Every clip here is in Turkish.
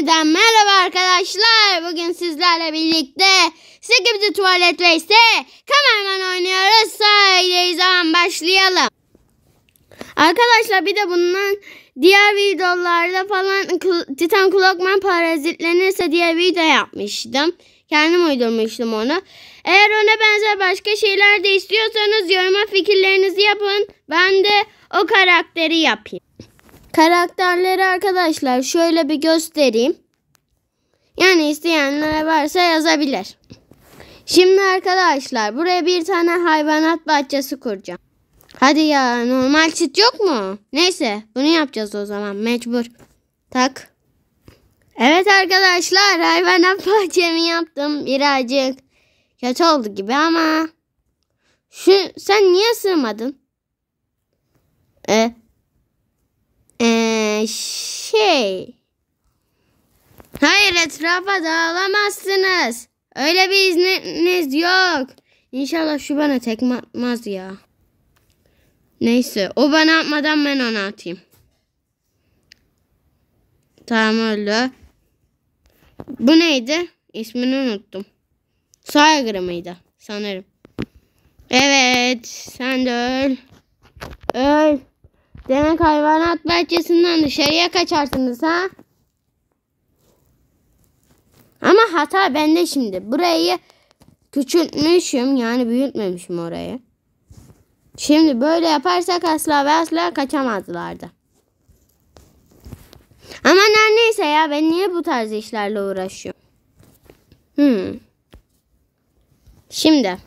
Yeniden merhaba arkadaşlar. Bugün sizlerle birlikte Sekibdi Tuvalet ve ise kameraman oynuyoruz. Haydi zaman başlayalım. Arkadaşlar bir de bundan diğer videolarda falan Titan Clockman parazitlenirse diye video yapmıştım. Kendim uydurmuştum onu. Eğer ona benzer başka şeyler de istiyorsanız yoruma fikirlerinizi yapın. Ben de o karakteri yapayım. Karakterleri arkadaşlar şöyle bir göstereyim. Yani isteyenler varsa yazabilir. Şimdi arkadaşlar buraya bir tane hayvanat bahçesi kuracağım. Hadi ya normal çit yok mu? Neyse bunu yapacağız o zaman mecbur. Tak. Evet arkadaşlar hayvanat bahçemi yaptım birazcık. Kötü oldu gibi ama. Şu sen niye sığmadın? E, ee, şey. Hayır etrafa dağılamazsınız. Öyle bir izniniz yok. İnşallah şu bana tekme atmaz ya. Neyse o bana atmadan ben ona atayım. Tamam öyle. Bu neydi? İsmini unuttum. Saygırı mıydı? Sanırım. Evet sen de öl. Öl. Demek hayvanat bahçesinden dışarıya kaçarsınız ha? Ama hata bende şimdi. Burayı küçültmüşüm yani büyütmemişim orayı. Şimdi böyle yaparsak asla ve asla kaçamazlardı. Ama neyse ya ben niye bu tarz işlerle uğraşıyorum? Hmm. Şimdi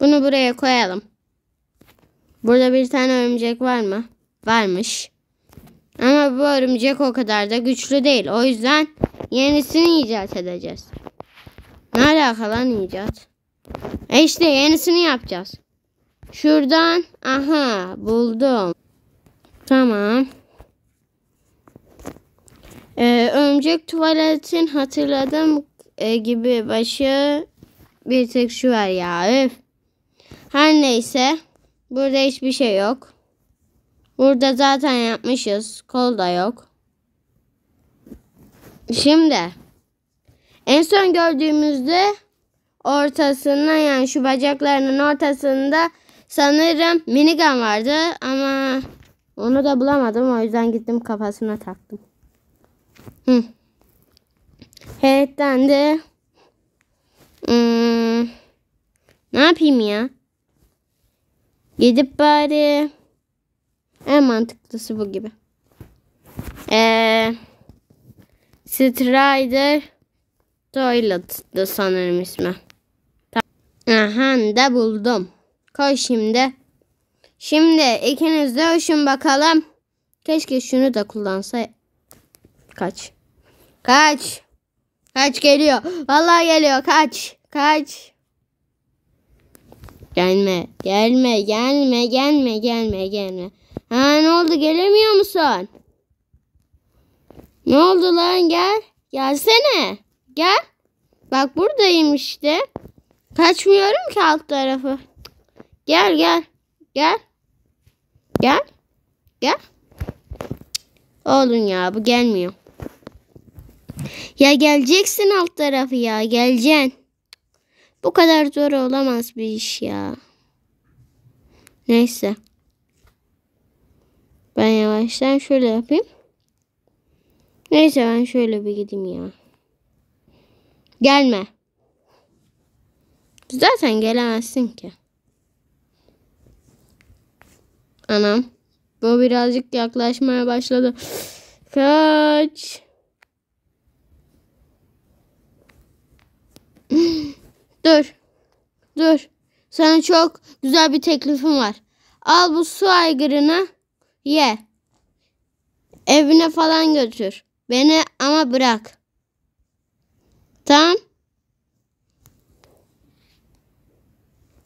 bunu buraya koyalım. Burada bir tane örümcek var mı? Varmış. Ama bu örümcek o kadar da güçlü değil. O yüzden yenisini icat edeceğiz. Ne alaka lan icat? E işte yenisini yapacağız. Şuradan aha buldum. Tamam. Ee, örümcek tuvaletin hatırladığım e, gibi başı bir tek şu var ya. Öf. Her neyse. Burada hiçbir şey yok. Burada zaten yapmışız. Kol da yok. Şimdi en son gördüğümüzde ortasında yani şu bacaklarının ortasında sanırım minigun vardı ama onu da bulamadım. O yüzden gittim kafasına taktım. Hı. Heyetten de hmm. ne yapayım ya? Gidip bari en mantıklısı bu gibi. Ee, Strider da sanırım ismi. Aha de buldum. Koy şimdi. Şimdi ikiniz de hoşun bakalım. Keşke şunu da kullansay. Kaç. Kaç. Kaç geliyor. Vallahi geliyor. Kaç. Kaç. Gelme. Gelme. Gelme. Gelme. Gelme. Gelme. Ha ne oldu? Gelemiyor musun? Ne oldu lan? Gel. Gelsene. Gel. Bak buradayım işte. Kaçmıyorum ki alt tarafı. Gel gel. Gel. Gel. Gel. Oğlum ya bu gelmiyor. Ya geleceksin alt tarafı ya. Geleceksin. Bu kadar zor olamaz bir iş ya. Neyse. Ben yavaştan şöyle yapayım. Neyse ben şöyle bir gideyim ya. Gelme. Zaten gelemezsin ki. Anam. Bu birazcık yaklaşmaya başladı. Kaç. Dur. Dur. Sana çok güzel bir teklifim var. Al bu su aygırını ye. Evine falan götür. Beni ama bırak. Tamam.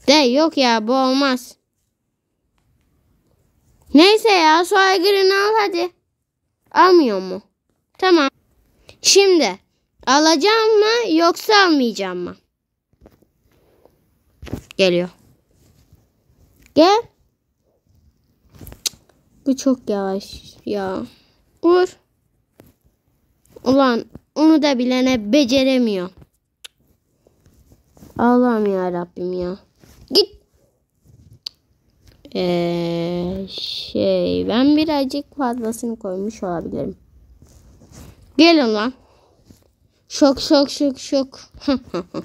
De yok ya bu olmaz. Neyse ya su aygırını al hadi. Almıyor mu? Tamam. Şimdi alacağım mı yoksa almayacağım mı? geliyor. Gel. Bu çok yavaş ya. Vur. Ulan onu da bilene beceremiyor. Allah'ım ya Rabbim ya. Git. Ee, şey ben birazcık fazlasını koymuş olabilirim. Gel ulan. Şok şok şok şok.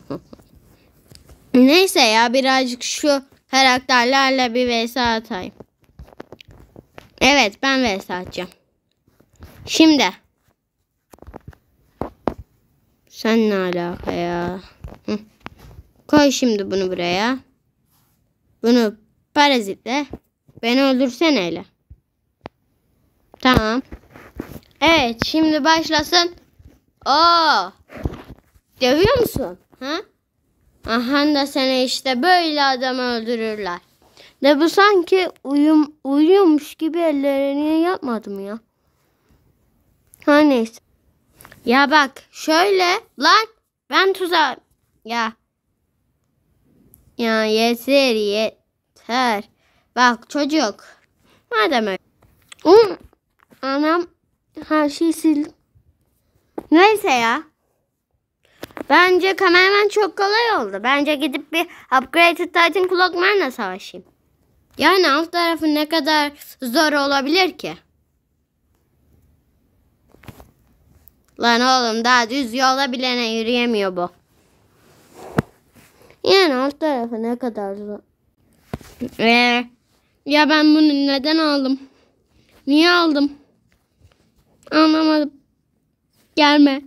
Neyse ya birazcık şu karakterlerle bir vs atayım. Evet ben vs atacağım. Şimdi. Sen ne alaka ya? Hı. Koy şimdi bunu buraya. Bunu parazitle. Beni öldürsen hele. Tamam. Evet şimdi başlasın. Oo. Dövüyor musun? Ha? Aha da seni işte böyle adam öldürürler. De bu sanki uyum, uyuyormuş gibi ellerini yapmadım ya? Ha neyse. Ya bak şöyle lan ben tuzağa ya. Ya yeter yeter. Bak çocuk. Madem öyle. Um, anam her şeyi sil. Neyse ya. Bence kameraman çok kolay oldu. Bence gidip bir Upgraded Titan Clockman'la savaşayım. Yani alt tarafı ne kadar zor olabilir ki? Lan oğlum daha düz yola bilene yürüyemiyor bu. Yani alt tarafı ne kadar zor. Ee, ya ben bunu neden aldım? Niye aldım? Anlamadım. Gelme.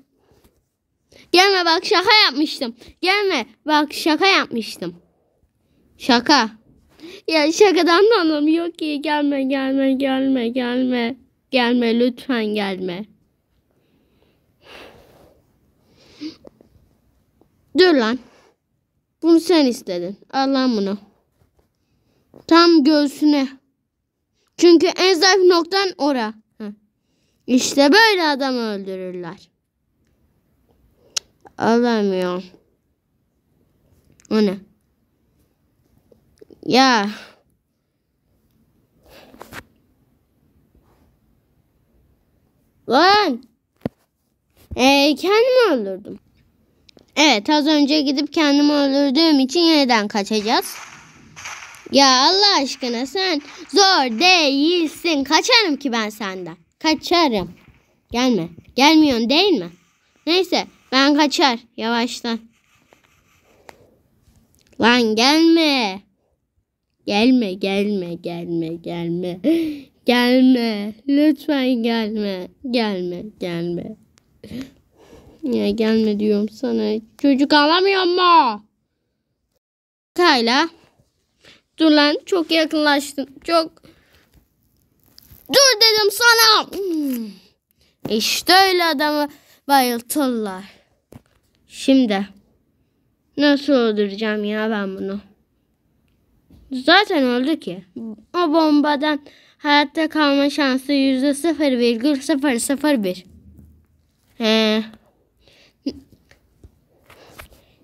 Gelme bak şaka yapmıştım. Gelme bak şaka yapmıştım. Şaka. Ya şakadan da anlamıyor ki. Gelme gelme gelme gelme. Gelme lütfen gelme. Dur lan. Bunu sen istedin. Al lan bunu. Tam göğsüne. Çünkü en zayıf noktan ora. İşte böyle adam öldürürler. Alamıyorum. O ne? Ya. Lan. Ee, kendimi öldürdüm. Evet az önce gidip kendimi öldürdüğüm için yeniden kaçacağız. Ya Allah aşkına sen zor değilsin. Kaçarım ki ben senden. Kaçarım. Gelme. Gelmiyorsun değil mi? Neyse ben kaçar yavaştan. Lan gelme. Gelme gelme gelme gelme. Gelme. Lütfen gelme. Gelme gelme. Ya gelme diyorum sana. Çocuk alamıyor mu? Kayla. Dur lan çok yakınlaştım. Çok. Dur dedim sana. Hmm. İşte öyle adamı bayıltırlar. Şimdi. Nasıl öldüreceğim ya ben bunu? Zaten öldü ki. O bombadan hayatta kalma şansı yüzde sıfır virgül sıfır sıfır bir.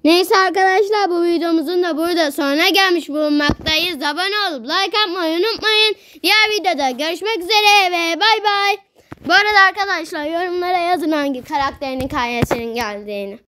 Neyse arkadaşlar bu videomuzun da burada sonuna gelmiş bulunmaktayız. Abone olup like atmayı unutmayın. Diğer videoda görüşmek üzere ve bay bay. Bu arada arkadaşlar yorumlara yazın hangi karakterin hikayesinin geldiğini.